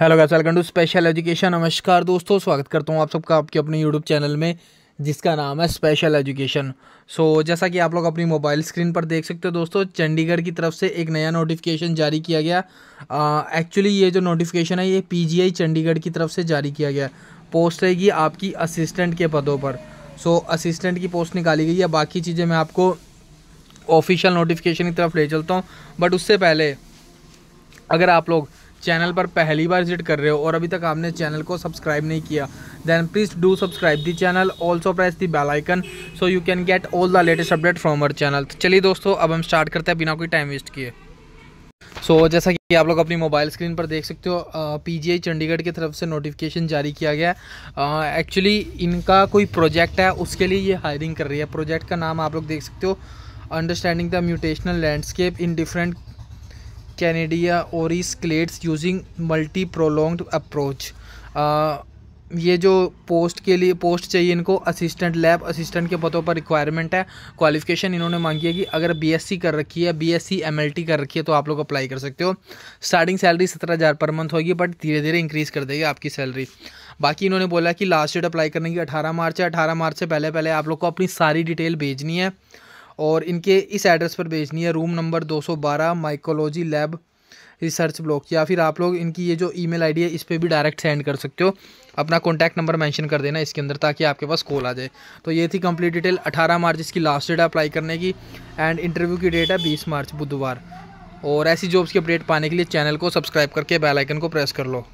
hello guys welcome to special education नमस्कार दोस्तों स्वागत करता हूँ आप सबका आपके अपने यूट्यूब चैनल में जिसका नाम है स्पेशल एजुकेशन सो जैसा कि आप लोग अपनी मोबाइल स्क्रीन पर देख सकते हो दोस्तों चंडीगढ़ की तरफ से एक नया नोटिफिकेशन जारी किया गया एक्चुअली ये जो नोटिफिकेशन है ये आई चंडीगढ़ की तरफ से जारी किया गया पोस्ट रहेगी आपकी असिस्टेंट के पदों पर सो असिस्टेंट की पोस्ट निकाली गई है बाकी चीज़ें मैं आपको ऑफिशियल नोटिफिकेशन की तरफ ले चलता हूँ बट उससे पहले अगर आप लोग चैनल पर पहली बार विजिट कर रहे हो और अभी तक आपने चैनल को सब्सक्राइब नहीं किया then please do subscribe the channel also press the bell icon so you can get all the latest update from our channel तो चलिए दोस्तों अब हम स्टार्ट करते हैं बिना कोई टाइम वेस्ट किए सो so, जैसा कि आप लोग अपनी मोबाइल स्क्रीन पर देख सकते हो पीजीआई चंडीगढ़ की तरफ से नोटिफिकेशन जारी किया गया है एक्चुअली इनका कोई प्रोजेक्ट है उसके लिए ये हायरिंग कर रही है प्रोजेक्ट का नाम आप लोग देख सकते हो understanding the mutational landscape in different Candida clades using multi prolonged approach ये जो पोस्ट के लिए पोस्ट चाहिए इनको असिस्टेंट लैब असिस्टेंट के पदों पर रिक्वायरमेंट है क्वालिफिकेशन इन्होंने मांगी है कि अगर बीएससी कर रखी है बीएससी एमएलटी कर रखी है तो आप लोग अप्लाई कर सकते हो स्टार्टिंग सैलरी सत्रह हज़ार पर मंथ होगी बट धीरे धीरे इंक्रीज़ कर देगी आपकी सैलरी बाकी इन्होंने बोला कि लास्ट डेट अप्लाई करने की अठारह मार्च है अठारह मार्च से पहले पहले आप लोग को अपनी सारी डिटेल भेजनी है और इनके इस एड्रेस पर भेजनी है room number 212 mycology lab research block या फिर आप लोग इनकी ये जो ईमेल आईडी है इस पर भी डायरेक्ट सेंड कर सकते हो अपना कॉन्टैक्ट नंबर मेंशन कर देना इसके अंदर ताकि आपके पास कॉल आ जाए तो ये थी कंप्लीट डिटेल 18 मार्च इसकी लास्ट डेट है अप्लाई करने की एंड इंटरव्यू की डेट है बीस मार्च बुधवार और ऐसी जॉब्स की अपडेट पाने के लिए चैनल को सब्सक्राइब करके बेलाइकन को प्रेस कर लो